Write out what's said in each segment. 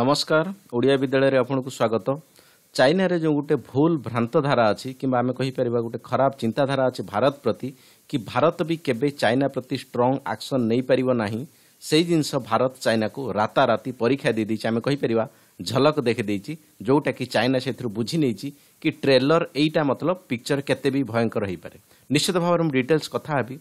নমস্কার ওড়িয়া বিদ্যালয়ের আপনার স্বাগত চাইনার যে গোটে ভুল ভ্রান্ত ধারা আছে কিংবা আমি কহিপার গোটে খারাপ চিন্তাধারা আছে ভারত প্রতি কি ভারত বি কেবে চাইনা প্রতি স্ট্রং আকশন নেইপারিব না সেই জিনিস ভারত চাইনাকু রাতারাতি পরীক্ষা দিয়ে দিয়েছে আমি কহিপার ঝলক দেখে দিয়েছি যেটা কি চাইনা সেই বুঝি নিয়েছি কি ট্রেলর এইটা মতলব পিকচর কেতবি ভয়ঙ্কর হয়ে পড়ে নিশ্চিত ভাবে ডিটেলস কথা হবি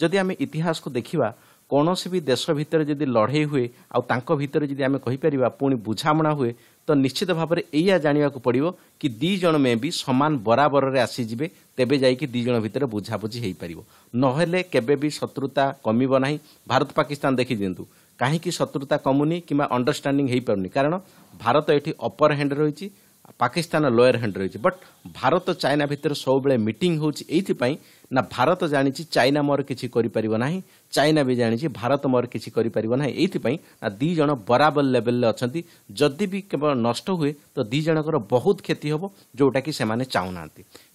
যদি আমি ইতিহাস দেখিবা କୌଣସି ବି ଦେଶ ଭିତରେ ଯଦି ଲଢ଼େଇ ହୁଏ ଆଉ ତାଙ୍କ ଭିତରେ ଯଦି ଆମେ କହିପାରିବା ପୁଣି ବୁଝାମଣା ହୁଏ ତ ନିଶ୍ଚିତ ଭାବରେ ଏଇଆ ଜାଣିବାକୁ ପଡ଼ିବ କି ଦୁଇ ଜଣ ମେ ବି ସମାନ ବରାବରରେ ଆସିଯିବେ ତେବେ ଯାଇକି ଦୁଇ ଜଣ ଭିତରେ ବୁଝାବୁଝି ହୋଇପାରିବ ନହେଲେ କେବେ ବି ଶତ୍ରୁତା କମିବ ନାହିଁ ଭାରତ ପାକିସ୍ତାନ ଦେଖିଦିଅନ୍ତୁ କାହିଁକି ଶତ୍ରୁତା କମୁନି କିମ୍ବା ଅଣ୍ଡରଷ୍ଟାଣ୍ଡିଂ ହୋଇପାରୁନି କାରଣ ଭାରତ ଏଠି ଅପର ହ୍ୟାଣ୍ଡ ରହିଛି পাকিস্তান লয়ার হ্যান্ড রয়েছে বট ভারত চাইনা ভিতরে সবুলে মিটিং হচ্ছে এইপাই না ভারত জাঁচি চাইনা মোর কিছু করে পাব না চাইনা বি জাঁচি ভারত মোর কিছু করে পাব না এইপাই না দুই জন বরাবর লেভেলে অনেক যদি বি কেবল নষ্ট হুয়ে তো দুই জনকর বহুত ক্ষতি হব যেটা কি সে চাহু না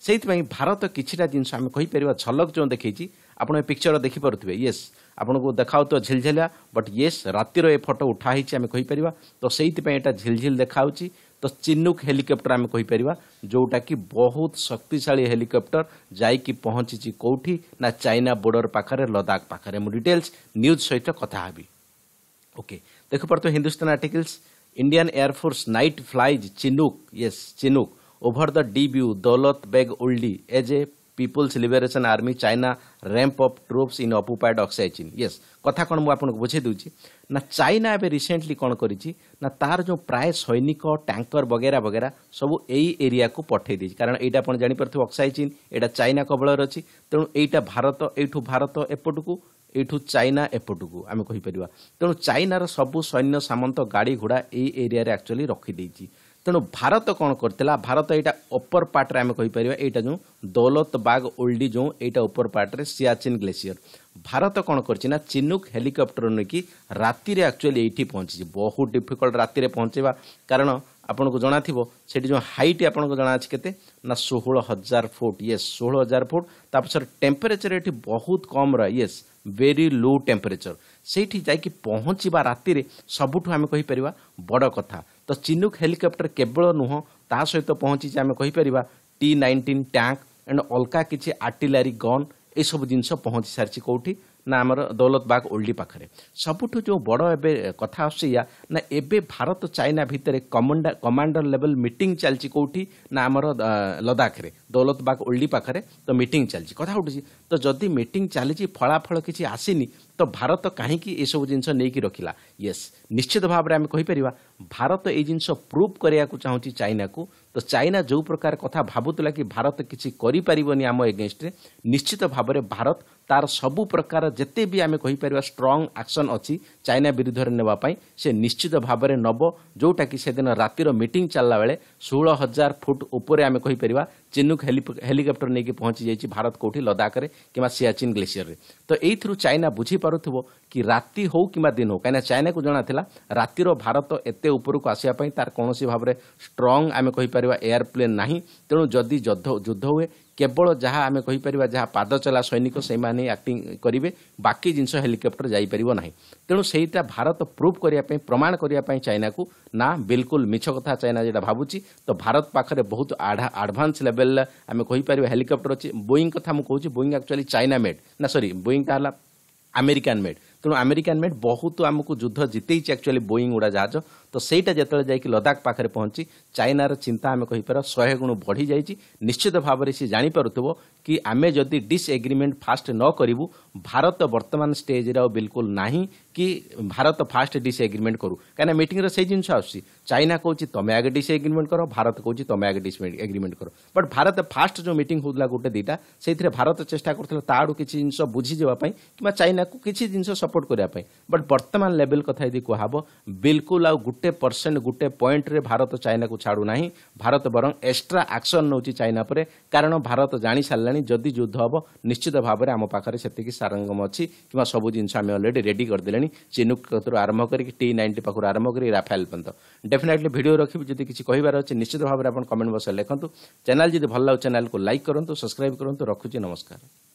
সেইপাই ভারত কিছুটা জিনিস আমি কইপার ঝলক যে দেখেছি আপনার পিকচর দেখিপারে ইয়েস আপনার দেখাও তো ঝিলঝিলা বট ইয়েস রাতির এ ফটো উঠা হয়েছে আমি কইপার তো সেইপাই এটা ঝিলঝিল দেখাচ্ছে ତ ଚିନୁକ୍ ହେଲିକପ୍ଟର ଆମେ କହିପାରିବା ଯେଉଁଟାକି ବହୁତ ଶକ୍ତିଶାଳୀ ହେଲିକପ୍ଟର ଯାଇକି ପହଞ୍ଚିଛି କେଉଁଠି ନା ଚାଇନା ବୋର୍ଡର ପାଖରେ ଲଦାଖ ପାଖରେ ମୁଁ ଡିଟେଲ୍ସ ନ୍ୟୁଜ୍ ସହିତ କଥା ହେବି ଓକେ ଦେଖିପାରୁଥିବେ Hindustan articles Indian air force night flies Chinook yes Chinook over the ଡିବ୍ୟୁ Daulat Beg Oldie as a People's Liberation Army China ramp of troops in occupied Aksai Chin yes କଥା କ'ଣ ମୁଁ ଆପଣଙ୍କୁ ବୁଝେଇ ଦେଉଛି ନା ଚାଇନା ଏବେ ରିସେଣ୍ଟଲି କ'ଣ କରିଛି ନା ତାର ଯେଉଁ ପ୍ରାୟ ସୈନିକ ଟ୍ୟାଙ୍କର ବଗେରା ବଗେରା ସବୁ ଏଇ ଏରିଆକୁ ପଠାଇ ଦେଇଛି କାରଣ ଏଇଟା ଆପଣ ଜାଣିପାରୁଥିବେ ଅକ୍ସାଇଚିନ୍ ଏଇଟା ଚାଇନା କବଳରେ ଅଛି ତେଣୁ ଏଇଟା ଭାରତ ଏଇଠୁ ଭାରତ ଏପଟକୁ ଏଇଠୁ ଚାଇନା ଏପଟକୁ ଆମେ କହିପାରିବା ତେଣୁ ଚାଇନାର ସବୁ ସୈନ୍ୟ ସାମନ୍ତ ଗାଡ଼ି ଘୋଡ଼ା ଏଇ ଏରିଆରେ ଆକ୍ଚୁଆଲି ରଖିଦେଇଛି ତେଣୁ ଭାରତ କ'ଣ କରିଥିଲା ଭାରତ ଏଇଟା ଅପର ପାର୍ଟରେ ଆମେ କହିପାରିବା ଏଇଟା ଯେଉଁ ଦୌଲତ ବାଗ ଓଲ୍ଡି ଯେଉଁ ଏଇଟା ଉପର ପାର୍ଟରେ ସିଆଚିନ୍ ଗ୍ଲେସିୟର ଭାରତ କ'ଣ କରିଛି ନା ଚିନୁକ୍ ହେଲିକପ୍ଟର ନେଇକି ରାତିରେ ଆକ୍ଚୁଆଲି ଏଇଠି ପହଞ୍ଚିଛି ବହୁତ ଡିଫିକଲ୍ଟ ରାତିରେ ପହଞ୍ଚିବା କାରଣ ଆପଣଙ୍କୁ ଜଣାଥିବ ସେଠି ଯେଉଁ ହାଇଟ୍ ଆପଣଙ୍କୁ ଜଣା ଅଛି କେତେ ନା ଷୋହଳ ହଜାର ଫୁଟ୍ ୟେସ୍ ଷୋହଳ ହଜାର ଫୁଟ୍ ତାପରେ ଟେମ୍ପରେଚର ଏଠି ବହୁତ କମ୍ ରହେ ୟେସ୍ ଭେରି ଲୋ ଟେମ୍ପରେଚର ସେଇଠି ଯାଇକି ପହଞ୍ଚିବା ରାତିରେ ସବୁଠୁ ଆମେ କହିପାରିବା ବଡ଼ କଥା ତ ଚିନୁକ୍ ହେଲିକପ୍ଟର କେବଳ ନୁହଁ ତା ସହିତ ପହଞ୍ଚିଛି ଆମେ କହିପାରିବା ଟି ନାଇଣ୍ଟିନ୍ ଟ୍ୟାଙ୍କ ଆଣ୍ଡ ଅଲଗା କିଛି ଆର୍ଟିଲାରୀ ଗନ୍ ଏସବୁ ଜିନିଷ ପହଞ୍ଚି ସାରିଛି କେଉଁଠି ନା ଆମର ଦୌଲତବାଗ ଓଲ୍ଡି ପାଖରେ ସବୁଠୁ ଯେଉଁ ବଡ଼ ଏବେ କଥା ଆସୁଛି ୟା ନା ଏବେ ଭାରତ ଚାଇନା ଭିତରେ କମାଣ୍ଡା କମାଣ୍ଡର ଲେଭେଲ୍ ମିଟିଂ ଚାଲିଛି କେଉଁଠି ନା ଆମର ଲଦାଖରେ ଦୌଲତବାଗ ଓଲ୍ଡି ପାଖରେ ତ ମିଟିଂ ଚାଲିଛି କଥା ଉଠୁଛି ତ ଯଦି ମିଟିଂ ଚାଲିଛି ଫଳାଫଳ କିଛି ଆସିନି ତ ଭାରତ କାହିଁକି ଏସବୁ ଜିନିଷ ନେଇକି ରଖିଲା ୟେସ୍ ନିଶ୍ଚିତ ଭାବରେ ଆମେ କହିପାରିବା ଭାରତ ଏଇ ଜିନିଷ ପ୍ରୁଭ୍ କରିବାକୁ ଚାହୁଁଛି ଚାଇନାକୁ ତ ଚାଇନା ଯେଉଁ ପ୍ରକାର କଥା ଭାବୁଥିଲା କି ଭାରତ କିଛି କରିପାରିବନି ଆମ ଏଗେନଷ୍ଟରେ ନିଶ୍ଚିତ ଭାବରେ ଭାରତ ତାର ସବୁ ପ୍ରକାର ଯେତେ ବି ଆମେ କହିପାରିବା ଷ୍ଟ୍ରଙ୍ଗ୍ ଆକ୍ସନ୍ ଅଛି ଚାଇନା ବିରୁଦ୍ଧରେ ନେବା ପାଇଁ ସେ ନିଶ୍ଚିତ ଭାବରେ ନେବ ଯେଉଁଟାକି ସେଦିନ ରାତିର ମିଟିଂ ଚାଲିଲା ବେଳେ ଷୋହଳ ହଜାର ଫୁଟ୍ ଉପରେ ଆମେ କହିପାରିବା ଚିନୁକ୍ ହେଲିକପ୍ଟର ନେଇକି ପହଞ୍ଚି ଯାଇଛି ଭାରତ କେଉଁଠି ଲଦାଖରେ କିମ୍ବା ସିଆଚିନ୍ ଗ୍ଲେସିୟରରେ ତ ଏଇଥିରୁ ଚାଇନା ବୁଝିପାରୁଥିବ କି ରାତି ହଉ କିମ୍ବା ଦିନ ହଉ କାହିଁକିନା ଚାଇନାକୁ ଜଣାଥିଲା ରାତିର ଭାରତ ଏତେ ଉପରକୁ ଆସିବା ପାଇଁ ତାର କୌଣସି ଭାବରେ ଷ୍ଟ୍ରଙ୍ଗ ଆମେ କହିପାରିବା ଏୟାରପ୍ଲେନ୍ ନାହିଁ ତେଣୁ ଯଦି ଯୁଦ୍ଧ ହୁଏ কেবল ଯାହା ଆମେ କହିପାରିବା ଯାହା ପାଦଚଲା ସୈନିକ ସେଇମାନେ ଆକ୍ଟିଂ କରିବେ ବାକି ଜିନିଷ ହେଲିକପ୍ଟର ଯାଇପାରିବ ନାହିଁ ତେଣୁ ସେଇଟା ଭାରତ ପ୍ରୁଭ୍ କରିବା ପାଇଁ ପ୍ରମାଣ କରିବା ପାଇଁ ଚାଇନାକୁ ନା ବିଲକୁଲ ମିଛ କଥା ଚାଇନା ଯେଉଁଟା ଭାବୁଛି ତ ଭାରତ ପାଖରେ ବହୁତ ଆଡ଼ଭାନ୍ସ ଲେଭେଲରେ ଆମେ କହିପାରିବା ହେଲିକପ୍ଟର ଅଛି ବୋଇଂ କଥା ମୁଁ କହୁଛି ବୋଇଂ ଆକ୍ଚୁଆଲି ଚାଇନା ମେଡ୍ ନା ସରି ବୋଇଂଟା ହେଲା ଆମେରିକାନ୍ ମେଡ୍ ତେଣୁ ଆମେରିକାନ୍ ମେଡ୍ ବହୁତ ଆମକୁ ଯୁଦ୍ଧ ଜିତେଇଛି ଆକ୍ଚୁଆଲି ବୋଇଂ ଉଡ଼ାଜାହାଜ ତ ସେଇଟା ଯେତେବେଳେ ଯାଇକି ଲଦାଖ ପାଖରେ ପହଞ୍ଚି ଚାଇନାର ଚିନ୍ତା ଆମେ କହିପାରିବା ଶହେ ଗୁଣ ବଢ଼ିଯାଇଛି ନିଶ୍ଚିତ ଭାବରେ ସେ ଜାଣିପାରୁଥିବ କି ଆମେ ଯଦି ଡିସ୍ଏଗ୍ରିମେଣ୍ଟ ଫାଷ୍ଟ ନ କରିବୁ ଭାରତ ବର୍ତ୍ତମାନ ଷ୍ଟେଜ୍ରେ ଆଉ ବିଲକୁଲ ନାହିଁ କି ଭାରତ ଫାଷ୍ଟ ଡିସ୍ଏଗ୍ରିମେଣ୍ଟ କରୁ କାହିଁକିନା ମିଟିଂରେ ସେଇ ଜିନିଷ ଆସୁଛି ଚାଇନା କହୁଛି ତମେ ଆଗେ ଡିସ୍ଏଗ୍ରିମେଣ୍ଟ କର ଭାରତ କହୁଛି ତମେ ଆଗେ ଡିସ୍ଏଗ୍ରିମେଣ୍ଟ କର ବଟ୍ ଭାରତ ଫାଷ୍ଟ ଯେଉଁ ମିଟିଂ ହେଉଥିଲା ଗୋଟେ ଦୁଇଟା ସେଇଥିରେ ଭାରତ ଚେଷ୍ଟା କରୁଥିଲା ତାଆଡ଼ୁ କିଛି ଜିନିଷ ବୁଝିଯିବା ପାଇଁ କିମ୍ବା ଚାଇନାକୁ କିଛି ଜିନିଷ ସପୋର୍ଟ କରିବା ପାଇଁ ବଟ୍ ବର୍ତ୍ତମାନ ଲେଭେଲ୍ କଥା ଯଦି କୁହାହେବ ବିଲକୁଲ ଆଉ ଗୋଟେ ଗୋଟେ ପରସେଣ୍ଟ ଗୋଟେ ପଏଣ୍ଟରେ ଭାରତ ଚାଇନାକୁ ଛାଡ଼ୁନାହିଁ ଭାରତ ବରଂ ଏକ୍ସଟ୍ରା ଆକ୍ସନ୍ ନେଉଛି ଚାଇନା ଉପରେ କାରଣ ଭାରତ ଜାଣିସାରିଲାଣି ଯଦି ଯୁଦ୍ଧ ହେବ ନିଶ୍ଚିତ ଭାବରେ ଆମ ପାଖରେ ସେତିକି ସାରଙ୍ଗମ ଅଛି କିମ୍ବା ସବୁ ଜିନିଷ ଆମେ ଅଲରେଡ଼ି ରେଡ଼ି କରିଦେଲେଣି ଚିନୁକ୍ କତରୁ ଆରମ୍ଭ କରିକି ଟି ନାଇଣ୍ଟି ପାଖରୁ ଆରମ୍ଭ କରି ରାଫାଏଲ ପର୍ଯ୍ୟନ୍ତ ଡେଫିନେଟଲି ଭିଡ଼ିଓ ରଖିବି ଯଦି କିଛି କହିବାର ଅଛି ନିଶ୍ଚିତ ଭାବରେ ଆପଣ କମେଣ୍ଟ ବକ୍ସରେ ଲେଖନ୍ତୁ ଚ୍ୟାନେଲ୍ ଯଦି ଭଲ ଲାଗୁଛି ଚ୍ୟାନେଲ୍କୁ ଲାଇକ୍ କରନ୍ତୁ ସବସ୍କ୍ରାଇବ୍ କରନ୍ତୁ ରଖୁଛି ନମସ୍କାର